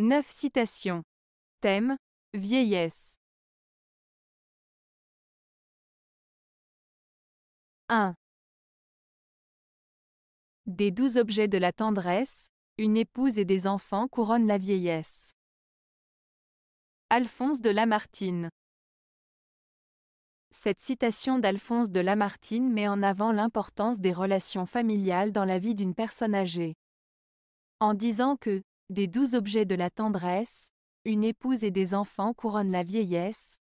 9 citations. Thème Vieillesse. 1. Des douze objets de la tendresse, une épouse et des enfants couronnent la vieillesse. Alphonse de Lamartine. Cette citation d'Alphonse de Lamartine met en avant l'importance des relations familiales dans la vie d'une personne âgée. En disant que des douze objets de la tendresse, une épouse et des enfants couronnent la vieillesse.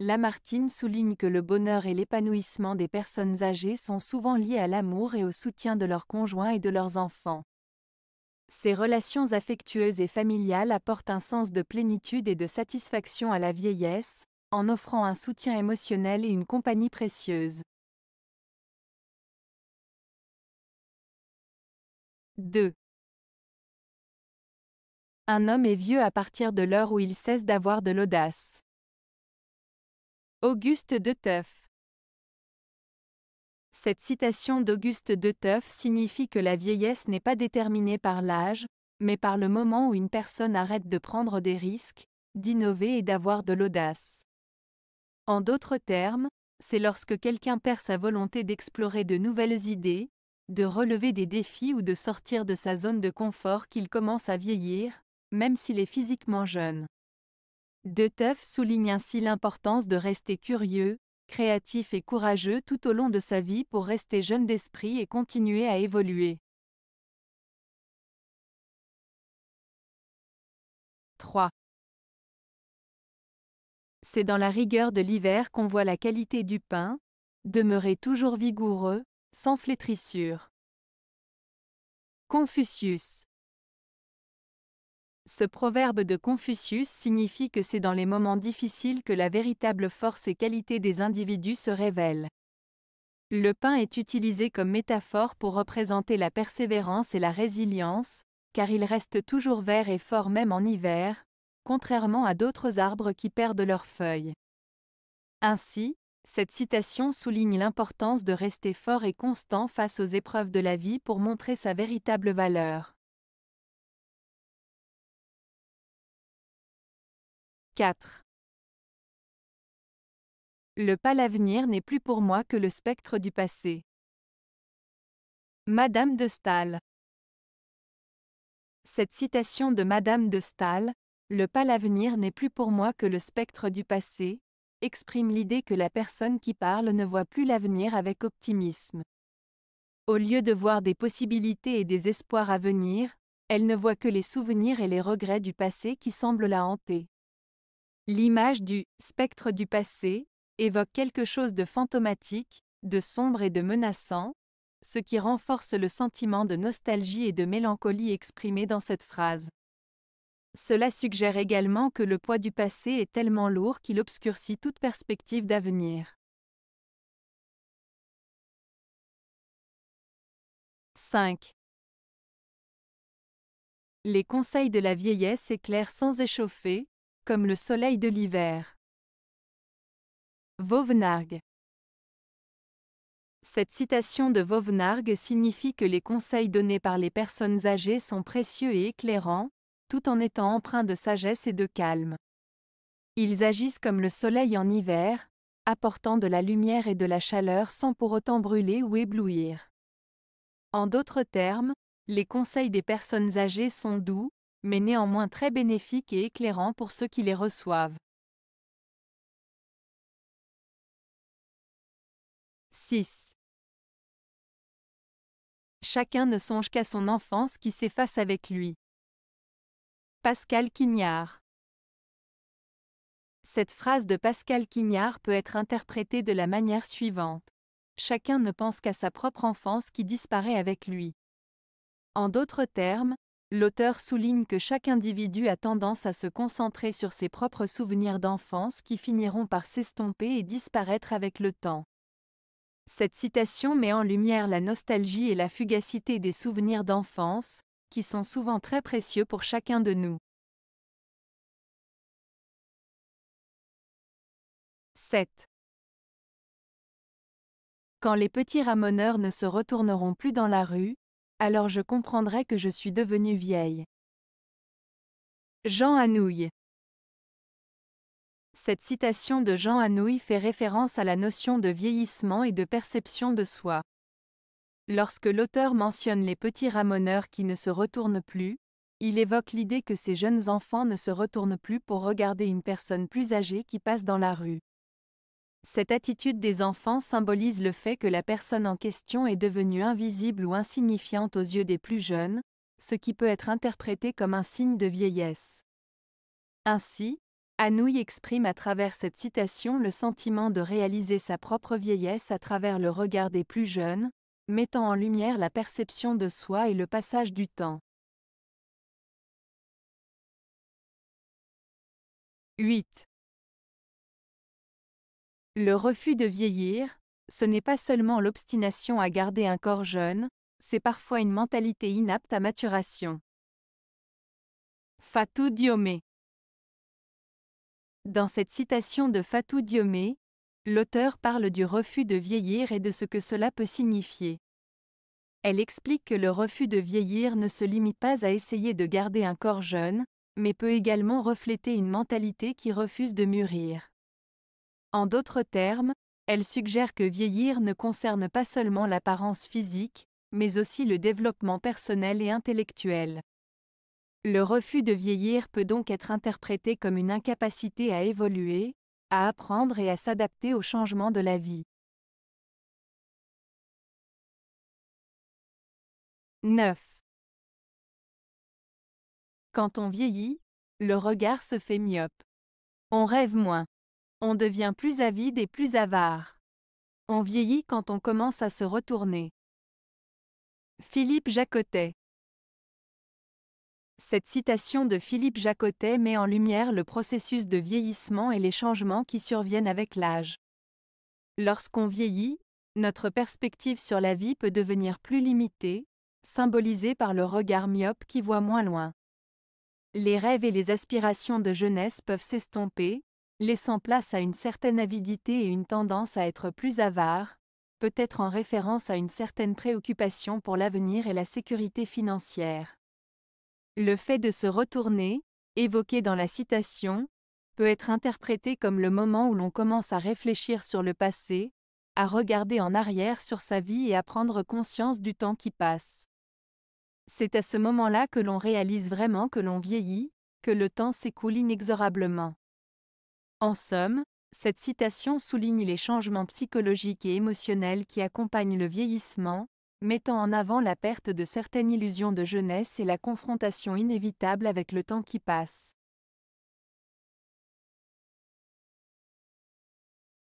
Lamartine souligne que le bonheur et l'épanouissement des personnes âgées sont souvent liés à l'amour et au soutien de leurs conjoints et de leurs enfants. Ces relations affectueuses et familiales apportent un sens de plénitude et de satisfaction à la vieillesse, en offrant un soutien émotionnel et une compagnie précieuse. 2. Un homme est vieux à partir de l'heure où il cesse d'avoir de l'audace. Auguste de Teuf Cette citation d'Auguste de Teuf signifie que la vieillesse n'est pas déterminée par l'âge, mais par le moment où une personne arrête de prendre des risques, d'innover et d'avoir de l'audace. En d'autres termes, c'est lorsque quelqu'un perd sa volonté d'explorer de nouvelles idées, de relever des défis ou de sortir de sa zone de confort qu'il commence à vieillir, même s'il est physiquement jeune. De Teuf souligne ainsi l'importance de rester curieux, créatif et courageux tout au long de sa vie pour rester jeune d'esprit et continuer à évoluer. 3. C'est dans la rigueur de l'hiver qu'on voit la qualité du pain, demeurer toujours vigoureux, sans flétrissure. Confucius ce proverbe de Confucius signifie que c'est dans les moments difficiles que la véritable force et qualité des individus se révèlent. Le pain est utilisé comme métaphore pour représenter la persévérance et la résilience, car il reste toujours vert et fort même en hiver, contrairement à d'autres arbres qui perdent leurs feuilles. Ainsi, cette citation souligne l'importance de rester fort et constant face aux épreuves de la vie pour montrer sa véritable valeur. 4. Le pas l'avenir n'est plus pour moi que le spectre du passé. Madame de Stahl Cette citation de Madame de Stahl, « Le pas l'avenir n'est plus pour moi que le spectre du passé, exprime l'idée que la personne qui parle ne voit plus l'avenir avec optimisme. Au lieu de voir des possibilités et des espoirs à venir, elle ne voit que les souvenirs et les regrets du passé qui semblent la hanter. L'image du spectre du passé évoque quelque chose de fantomatique, de sombre et de menaçant, ce qui renforce le sentiment de nostalgie et de mélancolie exprimé dans cette phrase. Cela suggère également que le poids du passé est tellement lourd qu'il obscurcit toute perspective d'avenir. 5. Les conseils de la vieillesse éclairent sans échauffer, comme le soleil de l'hiver. Vauvenargue. Cette citation de Vauvenargue signifie que les conseils donnés par les personnes âgées sont précieux et éclairants, tout en étant empreints de sagesse et de calme. Ils agissent comme le soleil en hiver, apportant de la lumière et de la chaleur sans pour autant brûler ou éblouir. En d'autres termes, les conseils des personnes âgées sont doux, mais néanmoins très bénéfique et éclairant pour ceux qui les reçoivent. 6. Chacun ne songe qu'à son enfance qui s'efface avec lui. Pascal Quignard Cette phrase de Pascal Quignard peut être interprétée de la manière suivante. Chacun ne pense qu'à sa propre enfance qui disparaît avec lui. En d'autres termes, L'auteur souligne que chaque individu a tendance à se concentrer sur ses propres souvenirs d'enfance qui finiront par s'estomper et disparaître avec le temps. Cette citation met en lumière la nostalgie et la fugacité des souvenirs d'enfance, qui sont souvent très précieux pour chacun de nous. 7. Quand les petits ramoneurs ne se retourneront plus dans la rue, alors je comprendrai que je suis devenue vieille. Jean Anouilh Cette citation de Jean Anouilh fait référence à la notion de vieillissement et de perception de soi. Lorsque l'auteur mentionne les petits ramoneurs qui ne se retournent plus, il évoque l'idée que ces jeunes enfants ne se retournent plus pour regarder une personne plus âgée qui passe dans la rue. Cette attitude des enfants symbolise le fait que la personne en question est devenue invisible ou insignifiante aux yeux des plus jeunes, ce qui peut être interprété comme un signe de vieillesse. Ainsi, Anouilh exprime à travers cette citation le sentiment de réaliser sa propre vieillesse à travers le regard des plus jeunes, mettant en lumière la perception de soi et le passage du temps. 8. Le refus de vieillir, ce n'est pas seulement l'obstination à garder un corps jeune, c'est parfois une mentalité inapte à maturation. Fatou Diomé Dans cette citation de Fatou Diomé, l'auteur parle du refus de vieillir et de ce que cela peut signifier. Elle explique que le refus de vieillir ne se limite pas à essayer de garder un corps jeune, mais peut également refléter une mentalité qui refuse de mûrir. En d'autres termes, elle suggère que vieillir ne concerne pas seulement l'apparence physique, mais aussi le développement personnel et intellectuel. Le refus de vieillir peut donc être interprété comme une incapacité à évoluer, à apprendre et à s'adapter aux changements de la vie. 9. Quand on vieillit, le regard se fait myope. On rêve moins. On devient plus avide et plus avare. On vieillit quand on commence à se retourner. Philippe Jacotet Cette citation de Philippe Jacotet met en lumière le processus de vieillissement et les changements qui surviennent avec l'âge. Lorsqu'on vieillit, notre perspective sur la vie peut devenir plus limitée, symbolisée par le regard myope qui voit moins loin. Les rêves et les aspirations de jeunesse peuvent s'estomper, laissant place à une certaine avidité et une tendance à être plus avare, peut-être en référence à une certaine préoccupation pour l'avenir et la sécurité financière. Le fait de se retourner, évoqué dans la citation, peut être interprété comme le moment où l'on commence à réfléchir sur le passé, à regarder en arrière sur sa vie et à prendre conscience du temps qui passe. C'est à ce moment-là que l'on réalise vraiment que l'on vieillit, que le temps s'écoule inexorablement. En somme, cette citation souligne les changements psychologiques et émotionnels qui accompagnent le vieillissement, mettant en avant la perte de certaines illusions de jeunesse et la confrontation inévitable avec le temps qui passe.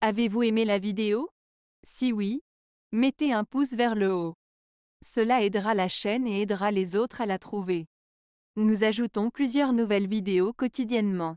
Avez-vous aimé la vidéo Si oui, mettez un pouce vers le haut. Cela aidera la chaîne et aidera les autres à la trouver. Nous ajoutons plusieurs nouvelles vidéos quotidiennement.